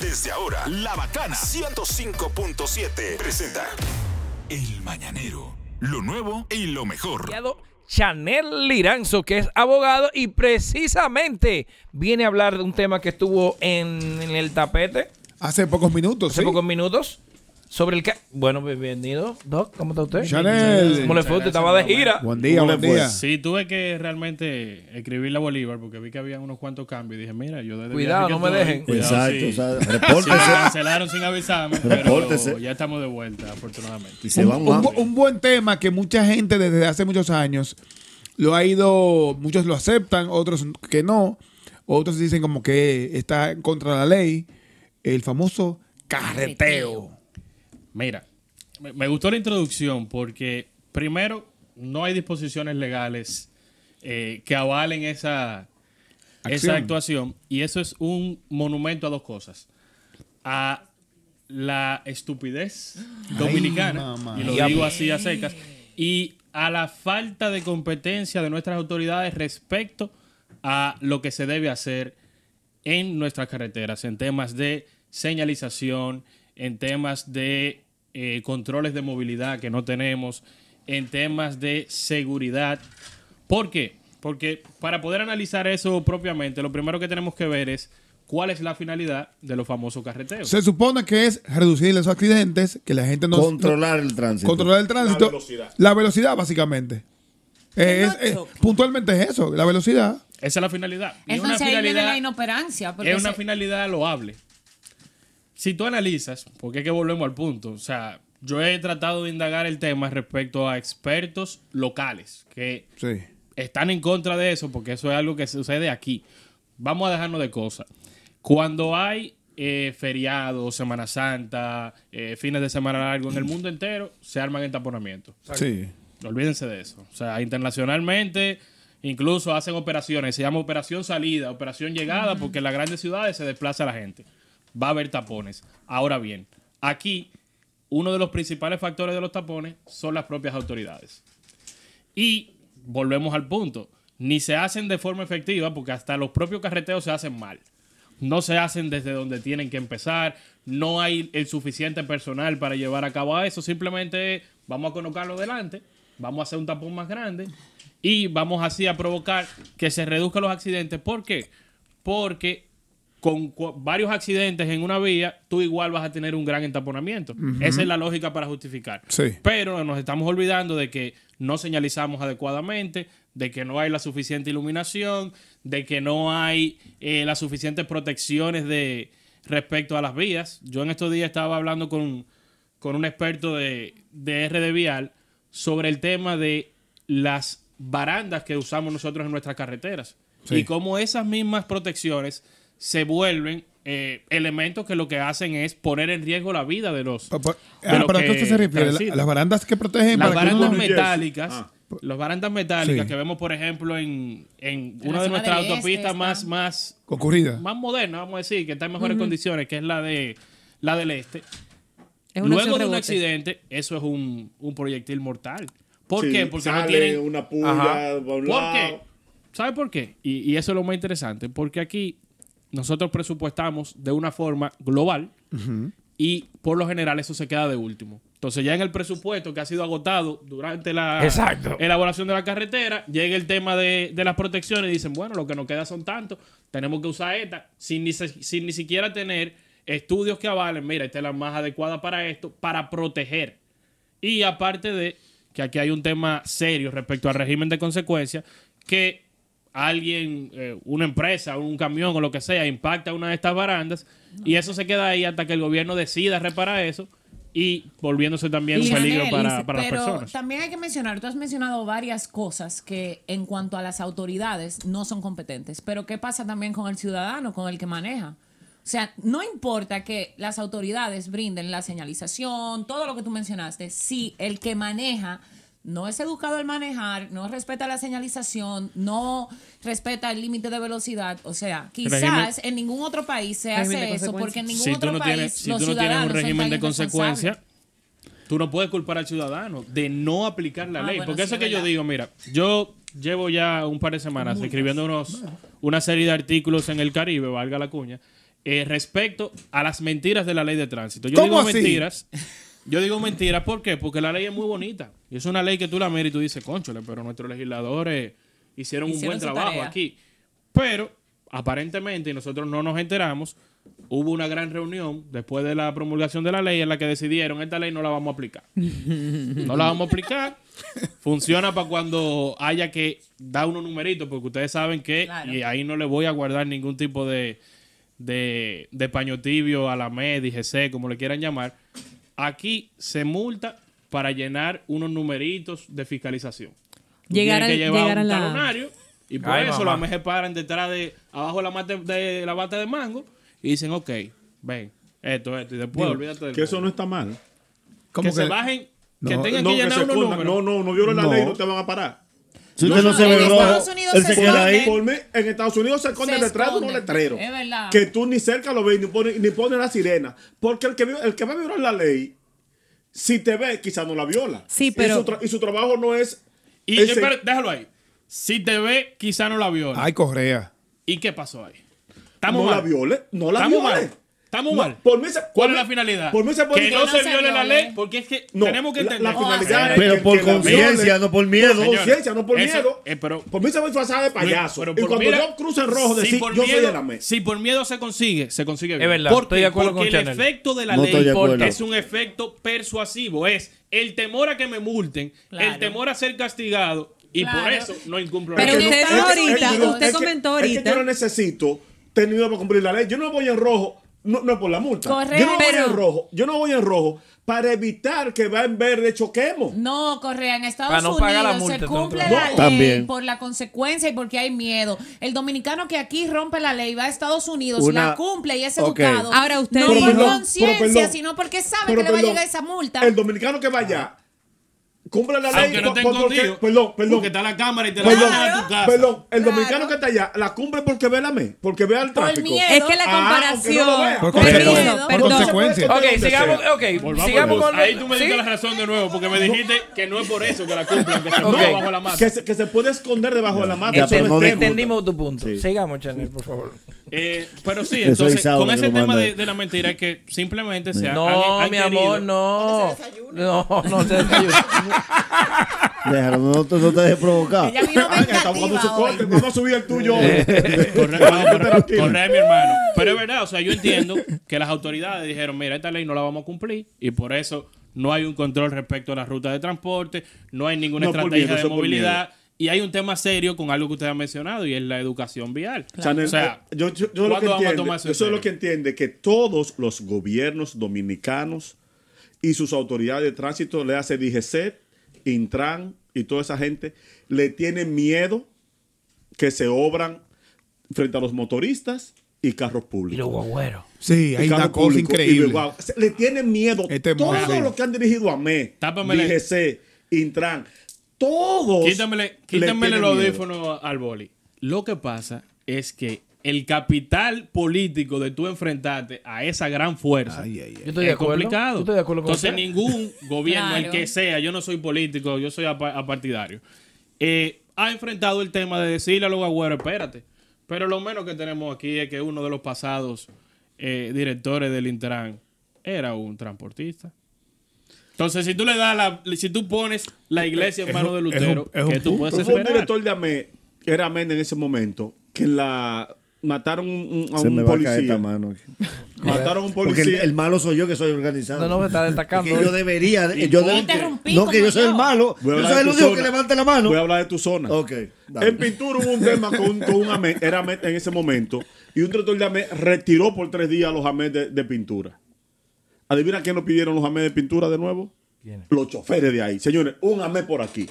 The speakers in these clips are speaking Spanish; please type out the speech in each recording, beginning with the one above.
Desde ahora, La Bacana 105.7 presenta El Mañanero, lo nuevo y lo mejor. Chanel Liranzo, que es abogado y precisamente viene a hablar de un tema que estuvo en, el tapete. Hace pocos minutos. Hace pocos minutos. Sobre el que. Bueno, bienvenido, Doc. ¿Cómo está usted? Chanel. ¿Cómo le fue? Usted estaba de gira. Buen día, buen día. Sí, tuve que realmente escribirle a Bolívar porque vi que había unos cuantos cambios. Y dije, mira, yo desde. Cuidado, no me dejen. Cuidado, Exacto, o sea, repórtese. cancelaron sin avisarme, pero ya estamos de vuelta, afortunadamente. Y se un, un buen tema que mucha gente desde hace muchos años lo ha ido. Muchos lo aceptan, otros que no. Otros dicen como que está contra la ley. El famoso carreteo. Mira, me gustó la introducción porque, primero, no hay disposiciones legales eh, que avalen esa, actuación. Y eso es un monumento a dos cosas. A la estupidez dominicana, y lo digo así a secas, y a la falta de competencia de nuestras autoridades respecto a lo que se debe hacer en nuestras carreteras, en temas de señalización, en temas de eh, controles de movilidad que no tenemos, en temas de seguridad. ¿Por qué? Porque para poder analizar eso propiamente, lo primero que tenemos que ver es cuál es la finalidad de los famosos carreteros. Se supone que es reducir los accidentes, que la gente no... Controlar el tránsito. Controlar el tránsito. La velocidad. La velocidad, básicamente. Eh, eh, puntualmente es eso, la velocidad. Esa es la finalidad. una finalidad, la inoperancia. es una finalidad loable si tú analizas, porque es que volvemos al punto, o sea, yo he tratado de indagar el tema respecto a expertos locales que están en contra de eso, porque eso es algo que sucede aquí. Vamos a dejarnos de cosas. Cuando hay eh, feriados, Semana Santa, eh, fines de semana largo en el mundo entero, se arman entaponamientos. Sí. Olvídense de eso. O sea, internacionalmente, incluso hacen operaciones, se llama operación salida, operación llegada, porque en las grandes ciudades se desplaza la gente va a haber tapones. Ahora bien, aquí uno de los principales factores de los tapones son las propias autoridades. Y volvemos al punto, ni se hacen de forma efectiva porque hasta los propios carreteos se hacen mal. No se hacen desde donde tienen que empezar, no hay el suficiente personal para llevar a cabo eso, simplemente vamos a colocarlo delante, vamos a hacer un tapón más grande y vamos así a provocar que se reduzcan los accidentes. ¿Por qué? Porque con varios accidentes en una vía, tú igual vas a tener un gran entaponamiento. Esa es la lógica para justificar. Pero nos estamos olvidando de que no señalizamos adecuadamente, de que no hay la suficiente iluminación, de que no hay eh, las suficientes protecciones de respecto a las vías. Yo en estos días estaba hablando con, un experto de, de RD Vial sobre el tema de las barandas que usamos nosotros en nuestras carreteras y cómo esas mismas protecciones se vuelven eh, elementos que lo que hacen es poner en riesgo la vida de los. pero ¿Para ah, usted se refiere? ¿Las barandas que protegen? Las barandas metálicas. Ah. Las barandas metálicas que vemos, por ejemplo, en, una de nuestras este autopistas más, más. Más moderna, vamos a decir, que está en mejores condiciones, que es la, de, la del este. Luego de un accidente, eso es un, proyectil mortal. ¿Por qué? Porque no tienen. Una puja, ¿Por qué? ¿Sabe por qué? y eso es lo más interesante, porque aquí nosotros presupuestamos de una forma global y por lo general eso se queda de último. Entonces ya en el presupuesto que ha sido agotado durante la elaboración de la carretera, llega el tema de, las protecciones y dicen, bueno, lo que nos queda son tantos, tenemos que usar esta, sin ni siquiera tener estudios que avalen, mira, esta es la más adecuada para esto, para proteger. Y aparte de que aquí hay un tema serio respecto al régimen de consecuencias, que alguien, eh, una empresa, un camión o lo que sea, impacta una de estas barandas y eso se queda ahí hasta que el gobierno decida reparar eso y volviéndose también un peligro para, las personas. También hay que mencionar, tú has mencionado varias cosas que en cuanto a las autoridades no son competentes, pero ¿qué pasa también con el ciudadano, con el que maneja? O sea, no importa que las autoridades brinden la señalización, todo lo que tú mencionaste, si el que maneja no es educado al manejar, no respeta la señalización, no respeta el límite de velocidad. O sea, quizás en ningún otro país se hace eso, porque en ningún si otro país Si tú no tienes un régimen de consecuencia, tú no puedes culpar al ciudadano de no aplicar la ah, ley. porque eso es que yo digo, mira, yo llevo ya un par de semanas escribiendo unos, una serie de artículos en el Caribe, valga la cuña, eh, respecto a las mentiras de la ley de tránsito. Yo digo mentiras. Yo digo mentira, ¿por qué? Porque la ley es muy bonita. Y es una ley que tú la miras y tú dices, conchole, pero nuestros legisladores hicieron, un buen trabajo aquí. Pero, aparentemente, y nosotros no nos enteramos, hubo una gran reunión después de la promulgación de la ley en la que decidieron, esta ley no la vamos a aplicar. No la vamos a aplicar. Funciona para cuando haya que dar unos numeritos, porque ustedes saben que, y ahí no le voy a guardar ningún tipo de, de, paño tibio a la MED, como le quieran llamar Aquí se multa para llenar unos numeritos de fiscalización. Llegar al, que talonario y por eso las se paran detrás de abajo la mate, de la bata de mango y dicen, ok, ven, esto, esto, y después olvídate del Que eso no está mal. que, se bajen, que tengan que llenar unos números. No, no, no violan la ley, no te van a parar. Si usted no, se ve en Estados Unidos se esconde detrás de un letrero. Es verdad. Que tú ni cerca lo ves, ni pone, ni pone la sirena. Porque el que, el que va a violar la ley, si te ve, quizás no la viola. Sí, pero. Y su, trabajo no es. Y déjalo ahí. Si te ve, quizás no la viola. Ay, Correa. ¿Y qué pasó ahí? no la viole. No la Estamos mal. ¿Cuál es la finalidad? Por mí se que, no se viole la ley, eh. porque es que tenemos que entender. finalidad pero por conciencia, no por miedo. Por conciencia, no por miedo. Eh, pero, por mí se va a de payaso. Pero, y cuando yo cruzo en rojo, decir, si yo miedo, soy la Si por miedo se consigue, se consigue bien. Es verdad, porque, estoy de acuerdo el efecto de la ley es un efecto persuasivo. Es el temor a que me multen, el temor a ser castigado, y por eso no incumplo la ley. Pero usted ahorita, usted comentó ahorita. yo no necesito tenerlo para cumplir la ley. Yo no voy en rojo no, por la multa. Yo no voy en rojo. Yo no voy en rojo para evitar que va en verde choquemos. No, Correa, en Estados Unidos se cumple la ley también. por la consecuencia y porque hay miedo. El dominicano que aquí rompe la ley va a Estados Unidos, y la cumple y es educado. Ahora usted no por conciencia, sino porque sabe que le va a llegar esa multa. El dominicano que va allá cumple la ley. porque, perdón, perdón. está la cámara y te la la a tu casa. Perdón, el dominicano que está allá la cumple porque ve la me, porque ve al tráfico. Es que la ah, comparación. por miedo, consecuencia. Ok, sigamos, okay, la sigamos Ahí tú me dices la razón de nuevo, porque me dijiste que no es por eso que la cumple que se bajo la mata. Que que se puede esconder debajo de la mata. Entendimos tu punto. Sigamos, Chanel, por favor. Eh, pero sí, entonces, con ese tema de, la mentira es que simplemente se No, mi amor, no. No, no se desayuna. Déjalo, no, te, no te dejes provocar. corte vino Vamos a el tuyo. Eh, corre, mi hermano. Pero es verdad, o sea, yo entiendo que las autoridades dijeron, mira, esta ley no la vamos a cumplir y por eso no hay un control respecto a las rutas de transporte, no hay ninguna estrategia de movilidad. Y hay un tema serio con algo que usted ha mencionado y es la educación vial. o sea, eh, yo, yo, lo que eso es lo que entiende que todos los gobiernos dominicanos y sus autoridades de tránsito, le hace DGC, Intran y toda esa gente, le tienen miedo que se obran frente a los motoristas y carros públicos. Y los guagüeros. Sí, hay una cosa increíble. Le tienen miedo este todo lo que han dirigido a ME, e, DGC, Intran todos. Quítamele, quítamele los audífonos al boli. Lo que pasa es que el capital político de tú enfrentarte a esa gran fuerza es complicado. Entonces, ningún gobierno, el que sea, yo no soy político, yo soy apartidario, eh, ha enfrentado el tema de decirle a los agüeros, espérate. Pero lo menos que tenemos aquí es que uno de los pasados eh, directores del Intran era un transportista. Entonces, si tú le das la, si tú pones la iglesia en manos de Lutero, es un, es tú puedes esperar? un director de AME, era AMEN en ese momento, que la mataron a un policía. A caer mano mataron a un policía. Porque el, malo soy yo que soy organizado. No, no me está destacando. Que yo debería. yo no, que yo, soy el malo. Yo soy el único que levante la mano. Voy a hablar de tu zona. Ok. En pintura hubo un tema con, un Amén, era AME en ese momento, y un director de AME retiró por tres días a los AME de pintura. ¿Adivina quién nos pidieron los amés de pintura de nuevo? Los choferes de ahí. Señores, un amé por aquí.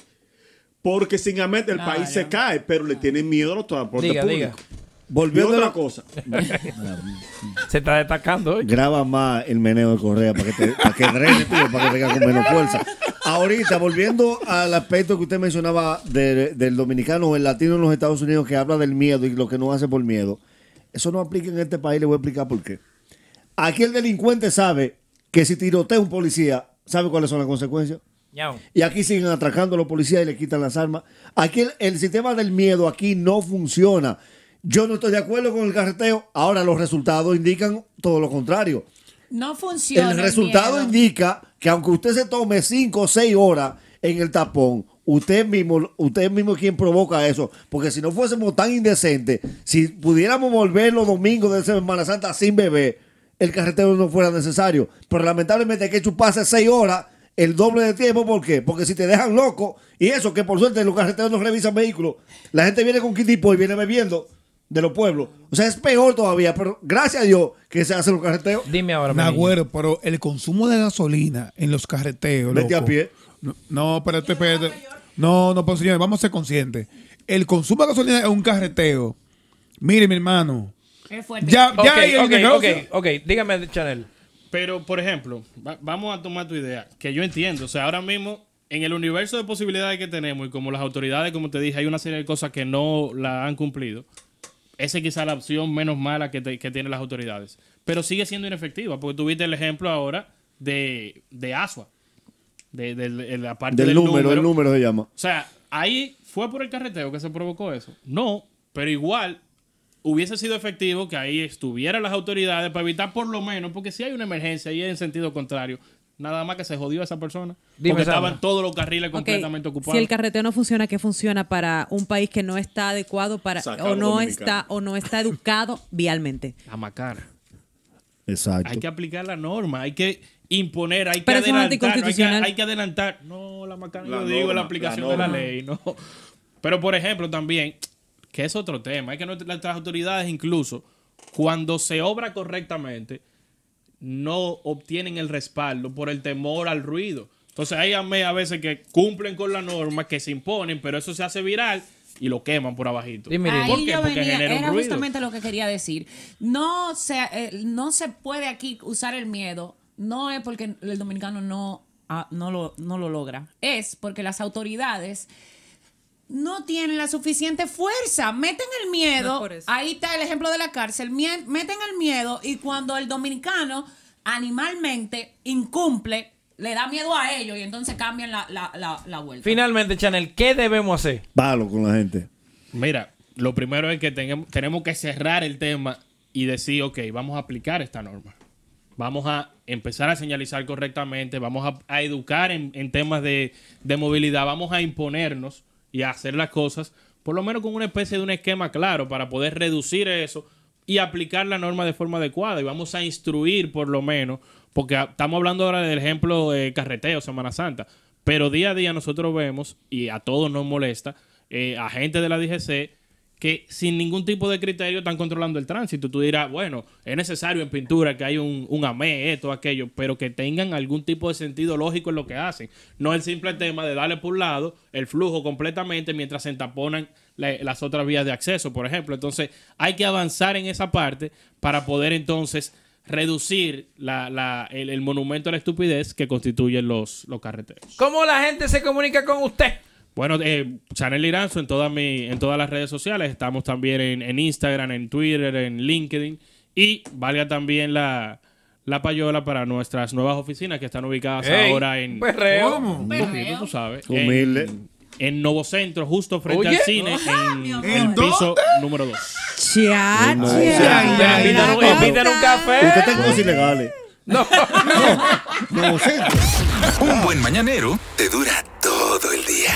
Porque sin amé el ah, país se cae, pero le tienen miedo a los transportes públicos. Diga. Volviendo a otra cosa. Se está destacando. Graba más el meneo de Correa para que, drene, para que venga con menos fuerza. Ahorita, volviendo al aspecto que usted mencionaba del dominicano o el latino en los Estados Unidos que habla del miedo y lo que no hace por miedo. Eso no aplica en este país, le voy a explicar por qué. Aquí el delincuente sabe que si tirotea un policía, ¿sabe cuáles son las consecuencias? Y aquí siguen atracando a los policías y le quitan las armas. Aquí el, sistema del miedo aquí no funciona. Yo no estoy de acuerdo con el carreteo. Ahora los resultados indican todo lo contrario. No funciona. El resultado indica que aunque usted se tome cinco o seis horas en el tapón, usted mismo, usted mismo es quien provoca eso. Porque si no fuésemos tan indecentes, si pudiéramos volver los domingos de Semana Santa sin bebé el carretero no fuera necesario. Pero lamentablemente que tú pase seis horas, el doble de tiempo, ¿por qué? Porque si te dejan loco, y eso que por suerte los carreteros no revisan vehículos, la gente viene con tipo y pues viene bebiendo de los pueblos. O sea, es peor todavía, pero gracias a Dios que se hacen los carreteos. Dime ahora, me acuerdo, pero el consumo de gasolina en los carreteos. a pie. No, no este No, no, pero pues, señores, vamos a ser conscientes. El consumo de gasolina en un carreteo. Mire, mi hermano, fuerte. Ya, ya okay, ok, dígame, Chanel. Pero, por ejemplo, vamos a tomar tu idea, que yo entiendo. O sea, ahora mismo, en el universo de posibilidades que tenemos, y como las autoridades, como te dije, hay una serie de cosas que no la han cumplido, esa es quizá la opción menos mala que, tienen las autoridades. Pero sigue siendo inefectiva, porque tuviste el ejemplo ahora de, de Asua. De, la parte del, número, número, El número se llama. O sea, ahí fue por el carreteo que se provocó eso. No, pero igual hubiese sido efectivo que ahí estuvieran las autoridades para evitar por lo menos, porque si hay una emergencia y es en sentido contrario, nada más que se jodió a esa persona. porque estaban todos los carriles completamente ocupados. Si el carreteo no funciona, ¿qué funciona para un país que no está adecuado para o no está o no está educado vialmente? Amacar. Exacto. Hay que aplicar la norma, hay que imponer, hay que adelantar, no hay, que, adelantar. No, la macana, yo digo la aplicación de la ley, no. Pero por ejemplo, también que es otro tema, es que nuestras autoridades incluso cuando se obra correctamente no obtienen el respaldo por el temor al ruido. Entonces hay a veces que cumplen con la norma, que se imponen, pero eso se hace viral y lo queman por abajito. Ahí ¿Por qué? Porque venía, era justamente lo que quería decir. No se, eh, no se puede aquí usar el miedo. No es porque el dominicano no, ah, no, lo, no lo logra. Es porque las autoridades no tienen la suficiente fuerza. Meten el miedo. ahí está el ejemplo de la cárcel. Meten el miedo y cuando el dominicano animalmente incumple, le da miedo a ellos y entonces cambian la, la, vuelta. Finalmente, Chanel, ¿qué debemos hacer? Palo con la gente. Mira, lo primero es que tenemos que cerrar el tema y decir, ok, vamos a aplicar esta norma. Vamos a empezar a señalizar correctamente, vamos a, educar en, temas de, de movilidad, vamos a imponernos y hacer las cosas, por lo menos con una especie de un esquema claro para poder reducir eso y aplicar la norma de forma adecuada. Y vamos a instruir por lo menos, porque estamos hablando ahora del ejemplo de carreteo, Semana Santa, pero día a día nosotros vemos, y a todos nos molesta, eh, a gente de la DGC que sin ningún tipo de criterio están controlando el tránsito. Tú dirás, bueno, es necesario en pintura que hay un, ame, amé, esto, aquello, pero que tengan algún tipo de sentido lógico en lo que hacen. No el simple tema de darle por un lado el flujo completamente mientras se entaponan las otras vías de acceso, por ejemplo. Entonces, hay que avanzar en esa parte para poder entonces reducir el, monumento a la estupidez que constituyen los carreteros. ¿Cómo la gente se comunica con usted? Bueno, eh, Chanel Liranzo en, todas mi, en todas las redes sociales. Estamos también en, Instagram, en Twitter, en LinkedIn. Y valga también la, payola para nuestras nuevas oficinas que están ubicadas ahora en. Perreo. ¿Cómo? sabes. Humilde. En, nuevo Novo Centro, justo frente al cine, en, el piso número 2. Chacha. un café. Ustedes ilegales. No. no. Centro. Un buen mañanero te dura todo el día.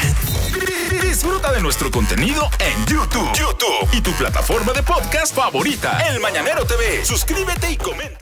Disfruta de nuestro contenido en YouTube, YouTube y tu plataforma de podcast favorita, El Mañanero TV. Suscríbete y comenta.